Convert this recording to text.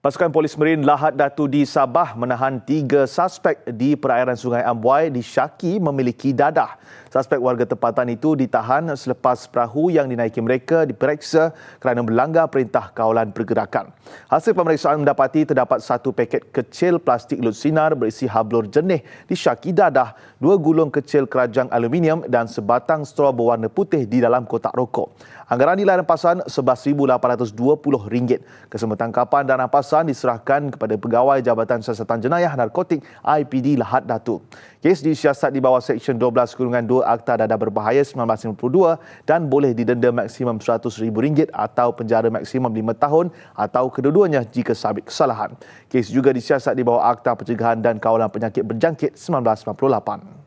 Pasukan Polis Merin Lahat Datu di Sabah menahan tiga suspek di perairan Sungai Amboi disyaki memiliki dadah. Suspek warga tempatan itu ditahan selepas perahu yang dinaiki mereka diperiksa kerana melanggar perintah kawalan pergerakan. Hasil pemeriksaan mendapati terdapat satu paket kecil plastik lut sinar berisi hablur jenih di disyaki dadah, dua gulung kecil kerajang aluminium dan sebatang straw berwarna putih di dalam kotak rokok. Anggaran nilai rempasan RM11,820. Kesemua tangkapan dan rampas Hassan diserahkan kepada Pegawai Jabatan Siasatan Jenayah Narkotik IPD Lahat Datu. Kes disiasat di bawah Seksyen 12 Kurungan 2 Akta Dada Berbahaya 1952 dan boleh didenda maksimum RM100,000 atau penjara maksimum 5 tahun atau kedua-duanya jika sabit kesalahan. Kes juga disiasat di bawah Akta Pencegahan dan Kawalan Penyakit Berjangkit 1998.